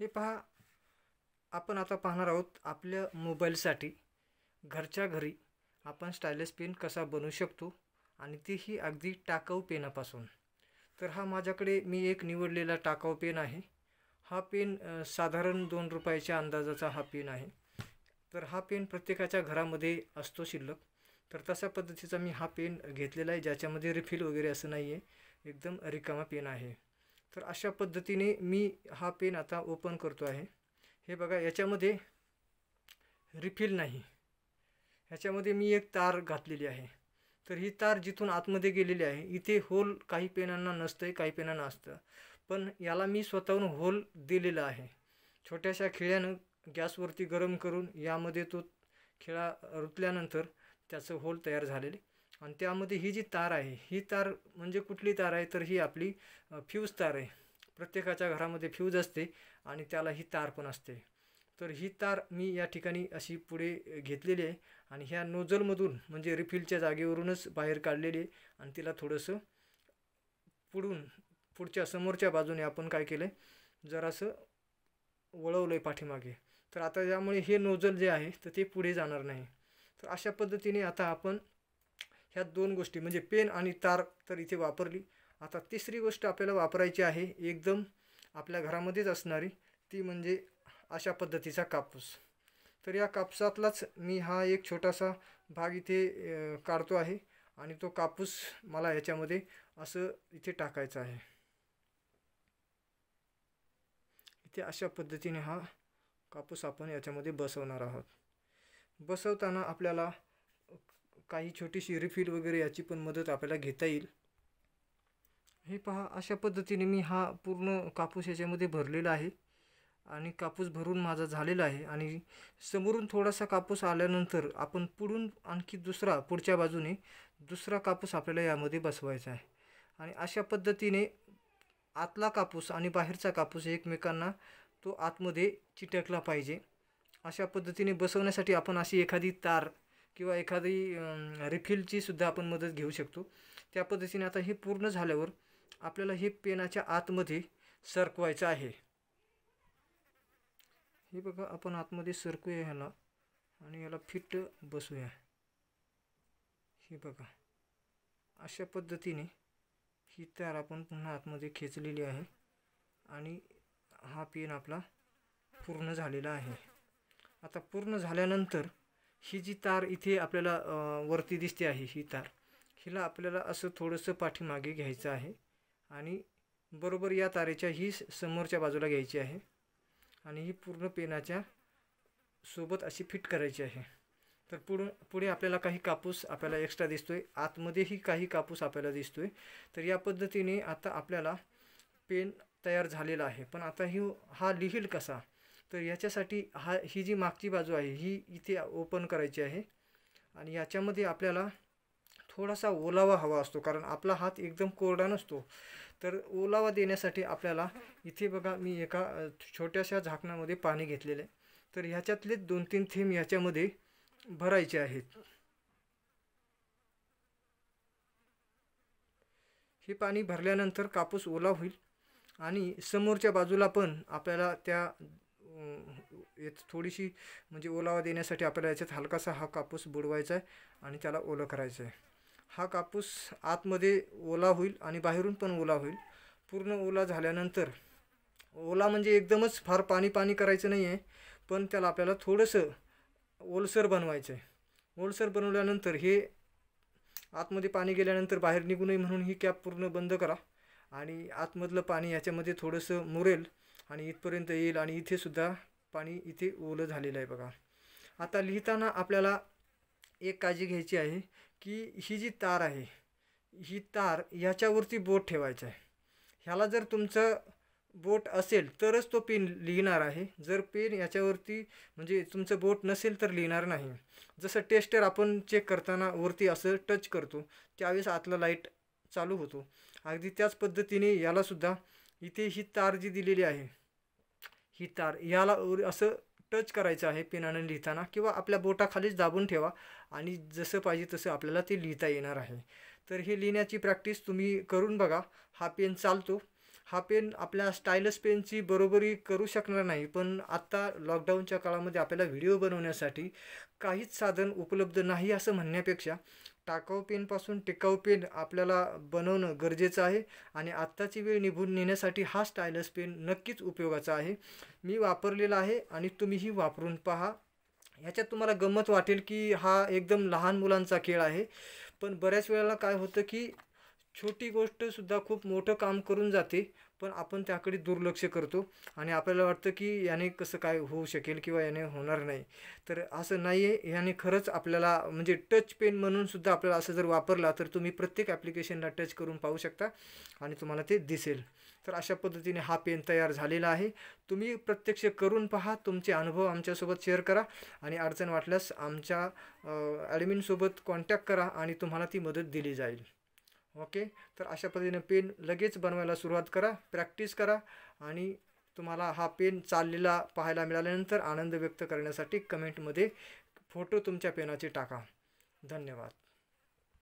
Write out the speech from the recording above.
हे पहा आपण आता पाहणार आहोत आपल्या मोबाईलसाठी घरच्या घरी आपण स्टायलेस पेन कसा बनवू शकतो आणि तीही अगदी टाकाऊ पेनापासून तर हा माझ्याकडे मी एक निवडलेला टाकाऊ पेन आहे हा पेन साधारण दोन रुपयाच्या अंदाजाचा हा पेन आहे तर हा पेन प्रत्येकाच्या घरामध्ये असतो शिल्लक तर तशा पद्धतीचा मी हा पेन घेतलेला आहे ज्याच्यामध्ये रिफिल वगैरे असं नाही आहे एकदम रिकामा पेन आहे तर अशा पद्धतीने मी हा पेन आता ओपन करतो आहे हे बघा याच्यामध्ये रिफिल नाही ह्याच्यामध्ये मी एक तार घातलेली आहे तर ही तार जिथून आतमध्ये गेलेली आहे इथे होल काही पेनांना नसतं आहे काही पेनांना असतं पण याला मी स्वतःहून होल दिलेला आहे छोट्याशा खिळ्यानं गॅसवरती गरम करून यामध्ये तो खिळा रुतल्यानंतर त्याचं होल तयार झालेले आणि त्यामध्ये ही जी तार आहे ही तार म्हणजे कुठली तार आहे तर ही आपली फ्यूज तार आहे प्रत्येकाच्या घरामध्ये फ्यूज असते आणि त्याला ही तार पण असते तर ही तार मी या ठिकाणी अशी पुढे घेतलेली आहे आणि ह्या नोजलमधून म्हणजे रिफिलच्या जागेवरूनच बाहेर काढलेली आहे आणि तिला थोडंसं पुढून पुढच्या समोरच्या बाजूने आपण काय केलं आहे जरासं वळवलं आहे पाठीमागे तर आता ज्यामुळे हे नोजल जे आहे तर ते पुढे जाणार नाही तर अशा पद्धतीने आता आपण ह्या दोन गोष्टी म्हणजे पेन आणि तार तर इथे वापरली आता तिसरी गोष्ट आपल्याला वापरायची आहे एकदम आपल्या घरामध्येच असणारी ती म्हणजे अशा पद्धतीचा कापूस तर या कापसातलाच मी हा एक छोटासा भाग इथे काढतो आहे आणि तो कापूस मला ह्याच्यामध्ये असं इथे टाकायचा आहे इथे अशा पद्धतीने हा कापूस आपण याच्यामध्ये बसवणार आहोत बसवताना आपल्याला काही छोटीशी रिफिल वगैरे याची पण मदत आपल्याला घेता येईल हे पहा अशा पद्धतीने मी हा पूर्ण कापूस याच्यामध्ये भरलेला आहे आणि कापूस भरून माझा झालेला आहे आणि समोरून थोडासा कापूस आल्यानंतर आपण पुढून आणखी दुसरा पुढच्या बाजूने दुसरा कापूस आपल्याला यामध्ये बसवायचा आहे आणि अशा पद्धतीने आतला कापूस आणि बाहेरचा कापूस एकमेकांना तो आतमध्ये चिटकला पाहिजे अशा पद्धतीने बसवण्यासाठी आपण अशी एखादी तार किंवा एखादी रिफिलची सुद्धा आपण मदत घेऊ शकतो त्या पद्धतीने आता हे पूर्ण झाल्यावर आपल्याला हे पेनाच्या आतमध्ये सरकवायचं आहे हे बघा आपण आतमध्ये सरकूया ह्याला आणि याला फिट बसूया हे बघा अशा पद्धतीने ही तयार आपण पुन्हा आतमध्ये खेचलेली आहे आणि हा पेन आपला पूर्ण झालेला आहे आता पूर्ण झाल्यानंतर ही जी तार इथे आपल्याला वरती दिसते आहे ही तार हिला आपल्याला असं थोडंसं पाठीमागे घ्यायचं आहे आणि बरोबर या तारेच्या ही समोरच्या बाजूला घ्यायची आहे आणि ही पूर्ण पेनाच्या सोबत अशी फिट करायची आहे तर पुढ पुढे आपल्याला काही कापूस आपल्याला एक्स्ट्रा दिसतो आहे आतमध्येही काही कापूस आपल्याला दिसतो आहे तर या पद्धतीने आता आपल्याला पेन तयार झालेला आहे पण आता ही हा लिहिल कसा तर याच्यासाठी हा ही जी मागची बाजू आहे ही इथे ओपन करायची आहे आणि याच्यामध्ये आपल्याला थोडासा ओलावा हवा असतो कारण आपला हात एकदम कोरडा नसतो तर ओलावा देण्यासाठी आपल्याला इथे बघा मी एका छोट्याशा झाकणामध्ये पाणी घेतलेलं आहे तर ह्याच्यातले दोन तीन थेंब याच्यामध्ये भरायचे आहेत हे पाणी भरल्यानंतर कापूस ओला होईल आणि समोरच्या बाजूला पण आपल्याला त्या येत थोडीशी म्हणजे ओलावा देण्यासाठी आपल्याला याच्यात हलकासा हा कापूस बुडवायचा आहे आणि त्याला ओलं करायचं आहे हा कापूस आतमध्ये ओला होईल आणि बाहेरून पण ओला होईल पूर्ण ओला झाल्यानंतर ओला म्हणजे एकदमच फार पाणी पाणी करायचं नाही आहे पण त्याला आपल्याला थोडंसं ओलसर बनवायचं आहे ओलसर बनवल्यानंतर हे आतमध्ये पाणी गेल्यानंतर बाहेर निघू नये म्हणून ही कॅप पूर्ण बंद करा आणि आतमधलं पाणी याच्यामध्ये थोडंसं मुरेल आणि इथपर्यंत येईल आणि इथेसुद्धा पाणी इथे ओलं झालेलं आहे बघा आता लिहिताना आपल्याला एक काळजी घ्यायची आहे की ही जी तार आहे ही तार ह्याच्यावरती बोट ठेवायचं आहे ह्याला जर तुमचं बोट असेल तरच तो पेन लिहिणार आहे जर पेन याच्यावरती म्हणजे तुमचं बोट नसेल तर लिहिणार नाही जसं टेस्टर आपण चेक करताना वरती असं टच करतो त्यावेळेस आतला लाईट चालू होतो अगदी त्याच पद्धतीने यालासुद्धा इथे ही तार जी दिलेली आहे ही तार याला असं टच करायचं आहे पेनानं लिहिताना किंवा आपल्या बोटाखालीच दाबून ठेवा आणि जसं पाहिजे तसं आपल्याला ते लिहिता येणार आहे तर हे लिहिण्याची प्रॅक्टिस तुम्ही करून बघा हा पेन चालतो हा पेन आपल्या स्टायलस पेनची बरोबरी करू शकणार नाही पण आत्ता लॉकडाऊनच्या काळामध्ये आपल्याला व्हिडिओ बनवण्यासाठी काहीच साधन उपलब्ध नाही असं म्हणण्यापेक्षा टाकाऊ पेनपासून टिकाऊ पेन आपल्याला बनवणं गरजेचं आहे आणि आत्ताची वेळ निभून नेण्यासाठी हा स्टायलस पेन नक्कीच उपयोगाचा आहे मी वापरलेला आहे आणि तुम्हीही वापरून पहा ह्याच्यात तुम्हाला गंमत वाटेल की हा एकदम लहान मुलांचा खेळ आहे पण बऱ्याच वेळेला काय होतं की छोटी गोष्टसुद्धा खूप मोठं काम करून जाते पण आपण त्याकडे दुर्लक्ष करतो आणि आपल्याला वाटतं की याने कसं काय होऊ शकेल किंवा याने होणार नाही तर असं नाही आहे याने खरंच आपल्याला म्हणजे टच पेन म्हणूनसुद्धा आपल्याला असं जर वापरला तर तुम्ही प्रत्येक ॲप्लिकेशनला टच करून पाहू शकता आणि तुम्हाला ते दिसेल तर अशा पद्धतीने हा पेन तयार झालेला आहे तुम्ही प्रत्यक्ष करून पहा तुमचे अनुभव आमच्यासोबत शेअर करा आणि अडचण वाटल्यास आमच्या ॲडमिनसोबत कॉन्टॅक्ट करा आणि तुम्हाला ती मदत दिली जाईल ओके तर अशा पद्धतीने पेन लगेच बनवायला सुरुवात करा प्रॅक्टिस करा आणि तुम्हाला हा पेन चाललेला पाहायला मिळाल्यानंतर आनंद व्यक्त करण्यासाठी कमेंटमध्ये फोटो तुमच्या पेनाचे टाका धन्यवाद